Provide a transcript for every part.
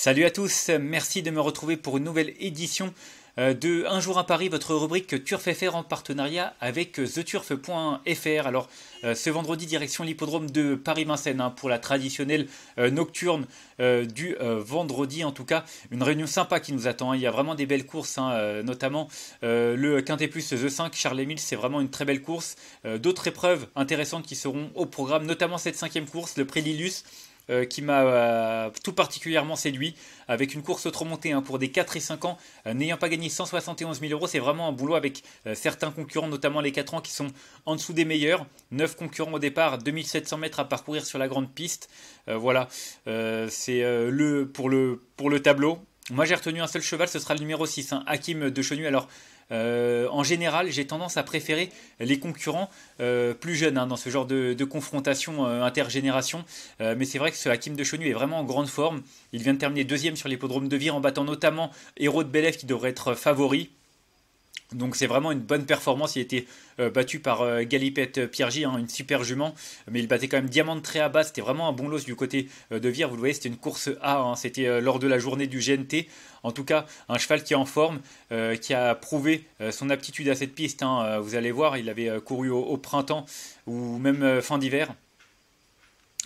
Salut à tous, merci de me retrouver pour une nouvelle édition euh, de Un jour à Paris, votre rubrique Turf FR en partenariat avec euh, theturf.fr. Alors euh, ce vendredi, direction l'hippodrome de Paris-Vincennes hein, pour la traditionnelle nocturne du vendredi. En tout cas, une réunion sympa qui nous attend. Hein. Il y a vraiment des belles courses, hein, notamment le Quintet Plus The 5, Charles émile c'est vraiment une très belle course. D'autres épreuves intéressantes qui seront au programme, notamment cette cinquième course, le Prélilus euh, qui m'a euh, tout particulièrement séduit, avec une course trop montée hein, pour des 4 et 5 ans, euh, n'ayant pas gagné 171 000 euros. C'est vraiment un boulot avec certains concurrents, notamment les 4 ans qui sont en dessous des meilleurs. 9 concurrents au départ, 2700 mètres à parcourir sur la grande piste. voilà, c'est le, pour, le, tableau. Moi j'ai retenu un seul cheval, ce sera le numéro 6, hein, Hakim de Chenu. Alors euh, en général, j'ai tendance à préférer les concurrents euh, plus jeunes hein, dans ce genre de, confrontation euh, intergénération. mais c'est vrai que ce Hakim de Chenu est vraiment en grande forme. Il vient de terminer deuxième sur l'hippodrome de Vire en battant notamment Héros de Belève qui devrait être favori. Donc c'est vraiment une bonne performance. Il a été euh, battu par euh, Galipette euh, Piergi, en hein, une super jument, mais il battait quand même Diamant très à bas. C'était vraiment un bon loss du côté de Vire. Vous le voyez, c'était une course A. Hein. c'était lors de la journée du GNT. En tout cas, un cheval qui est en forme, qui a prouvé son aptitude à cette piste. Hein. vous allez voir, il avait couru au printemps ou même fin d'hiver.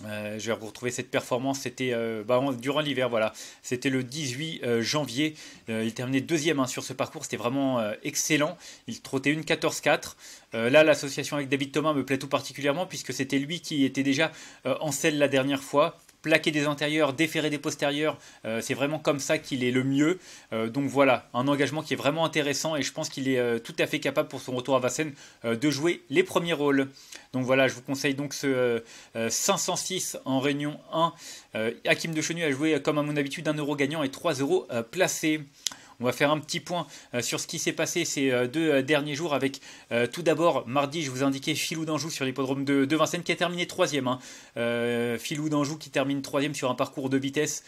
Euh, je vais vous retrouver cette performance, c'était euh, bah, durant l'hiver, voilà. C'était le 18 euh, janvier. il terminait deuxième hein, sur ce parcours, c'était vraiment excellent. Il trottait une 14-4. là, l'association avec David Thomas me plaît tout particulièrement puisque c'était lui qui était déjà en selle la dernière fois plaquer des antérieurs, déférer des postérieurs, euh, c'est vraiment comme ça qu'il est le mieux. Euh, donc voilà, un engagement qui est vraiment intéressant et je pense qu'il est euh, tout à fait capable pour son retour à Vassen de jouer les premiers rôles. Donc voilà, je vous conseille donc ce 506 en Réunion 1. Hakim de Chenu a joué comme à mon habitude 1 euro gagnant et 3 euros placés. On va faire un petit point euh, sur ce qui s'est passé ces euh, deux euh, derniers jours avec tout d'abord mardi, je vous indiquais Philou d'Anjou sur l'hippodrome de, de, Vincennes qui a terminé troisième. Hein. Filou d'Anjou qui termine troisième sur un parcours de vitesse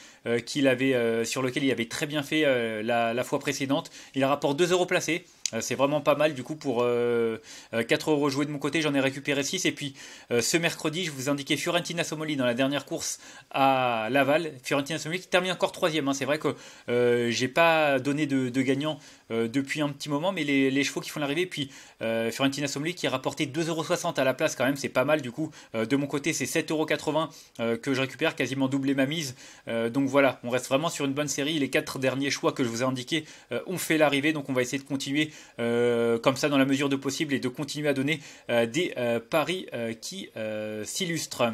qu'il avait, sur lequel il avait très bien fait la, la, fois précédente. Il rapporte 2 euros placés. Euh, c'est vraiment pas mal du coup pour 4 euh, euh, euros joués de mon côté, j'en ai récupéré 6. Et puis ce mercredi, je vous indiquais Fiorentina Somoli dans la dernière course à Laval. Fiorentina Somoli qui termine encore troisième. Hein. C'est vrai que j'ai pas donné de, gagnant depuis un petit moment, mais les, chevaux qui font l'arrivée. Puis Fiorentina Somoli qui a rapporté 2,60€ à la place quand même, c'est pas mal du coup. de mon côté, c'est euros que je récupère, quasiment doublé ma mise. donc voilà, on reste vraiment sur une bonne série. Les 4 derniers choix que je vous ai indiqués ont fait l'arrivée, donc on va essayer de continuer. Euh, comme ça dans la mesure de possible et de continuer à donner euh, des euh, paris qui s'illustrent.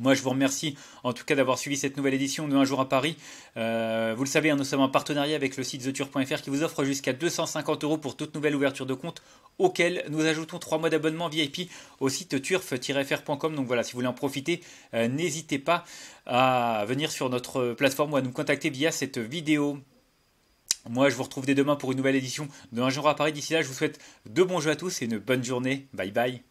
Moi, je vous remercie en tout cas d'avoir suivi cette nouvelle édition de Un jour à Paris. vous le savez, hein, nous sommes en partenariat avec le site theturf.fr qui vous offre jusqu'à 250 euros pour toute nouvelle ouverture de compte, auquel nous ajoutons 3 mois d'abonnement VIP au site turf-fr.com. Donc voilà, si vous voulez en profiter, n'hésitez pas à venir sur notre plateforme ou à nous contacter via cette vidéo. Moi, je vous retrouve dès demain pour une nouvelle édition de Un genre à Paris. D'ici là, je vous souhaite de bons jeux à tous et une bonne journée. Bye bye.